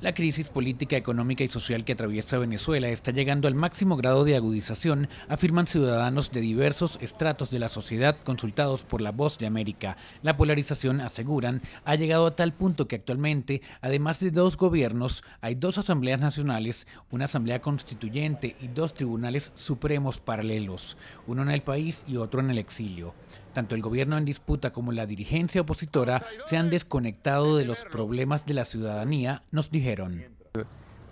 La crisis política, económica y social que atraviesa Venezuela está llegando al máximo grado de agudización, afirman ciudadanos de diversos estratos de la sociedad consultados por La Voz de América. La polarización, aseguran, ha llegado a tal punto que actualmente, además de dos gobiernos, hay dos asambleas nacionales, una asamblea constituyente y dos tribunales supremos paralelos, uno en el país y otro en el exilio. Tanto el gobierno en disputa como la dirigencia opositora se han desconectado de los problemas de la ciudadanía, nos dijeron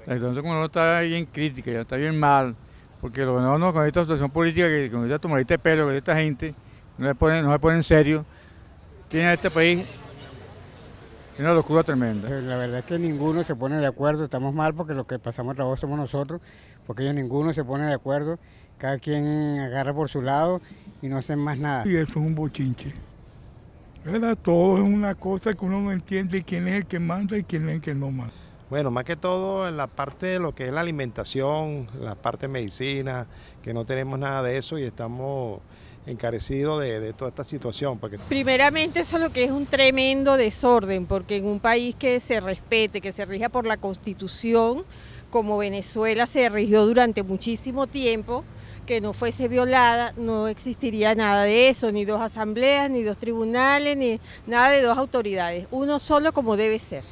la situación como no está bien crítica, ya está bien mal, porque lo no, no, con esta situación política, que con esta tomadita de pelo, con esta gente, no se ponen, no se en serio, tiene a este país una locura tremenda. La verdad es que ninguno se pone de acuerdo, estamos mal porque los que pasamos trabajo somos nosotros, porque ellos ninguno se pone de acuerdo, cada quien agarra por su lado y no hacen más nada. Y eso es un bochinche. ¿Verdad? Todo es una cosa que uno no entiende quién es el que manda y quién es el que no manda. Bueno, más que todo en la parte de lo que es la alimentación, la parte medicina, que no tenemos nada de eso y estamos encarecidos de, toda esta situación. Porque... Primeramente eso es lo que es un tremendo desorden, porque en un país que se respete, que se rija por la constitución, como Venezuela se rigió durante muchísimo tiempo, que no fuese violada, no existiría nada de eso, ni dos asambleas, ni dos tribunales, ni nada de dos autoridades, uno solo como debe ser.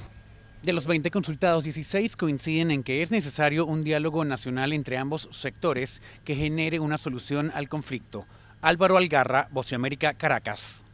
De los 20 consultados, 16 coinciden en que es necesario un diálogo nacional entre ambos sectores que genere una solución al conflicto. Álvaro Algarra, Voceamérica, Caracas.